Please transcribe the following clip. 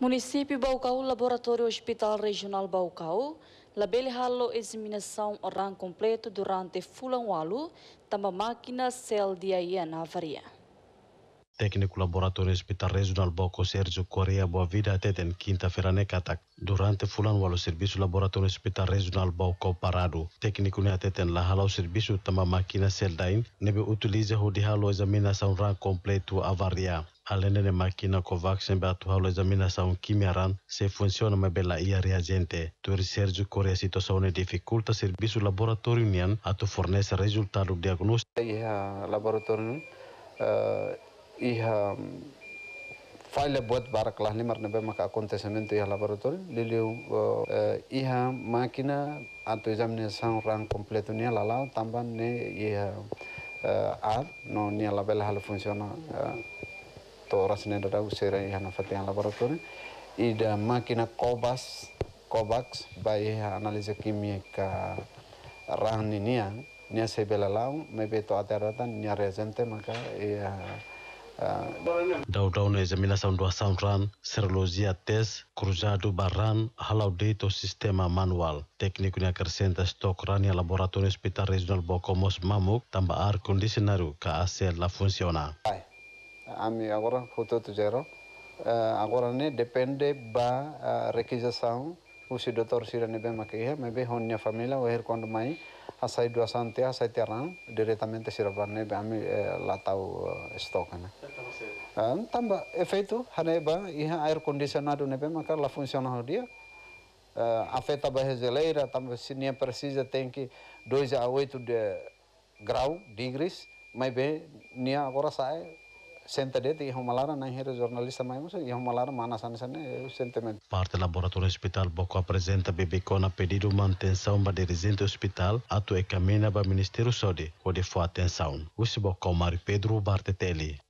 Município Baucau, Laboratório Hospital Regional Baucau, labele halo examinação oran completo durante fulanwalu, tamba máquina cel dia na avaria. Técnico Laboratório Hospital Regional Baucau Sérgio Correia Boa Vida teten quinta-feira nekatak. Durante fulanwalu serviço Laboratório Hospital Regional Baucau parado. Técnico ne teten la halo serviço tamba máquina cel dain, nebe utiliza ho de halo examinação ran completo avaria alene ne makina ko vaccin be atu hawla zamina saun kimiaran se funziona ma bella ia reagente tu risergio corea situazione difficulta servisu laboratorio nian atu fornese risultado diagnostico iha e laboratorio uh, iha e faile buat barak lah ni marne be maka acontecimento iha laboratorio liliu uh, iha makina atu examinação rang completo nia e lala tamban ne iha uh, ar no nia labela hal funciona torasne dada usera ihana fatihan laboratori ida máquina Kovacs Kovacs vai análise química rani nia nia se belalau mebe to ateratan nia reagente maka ia eh, ah, ah. Daudau na izamina saundua saundran, serolozia tes, cruzado barran, halau deito sistema manual. Tekniku ni kersenta stok rani laboratório hospital regional Bokomos Mamuk, tambah ar kondisionaru ka ACL la funciona. Bye ami agora foto tu zero eh, agora ne depende ba eh, requisição o se doutor sira ne bem aqui é me bem honya família o her quando mai asai dua santi, asai terang diretamente sira ban ne ami eh, latau stock né tamba efeito ba iha air condicionado ne bem maka la funciona dia afeta a brasileira tamba sinia nem precisa tem que 2 a 8 de grau degrees mai bem nia agora sai Sentadete e humalara na hera jornalista maimos y humalara mana sanisane sentimento. Parte laboratório hospital Boco apresenta bebê bebecona pedido manutenção para dirigente do hospital atu e caminha para Ministério Saúde, onde foi atenção. O Boco Mário Pedro Bartetelli.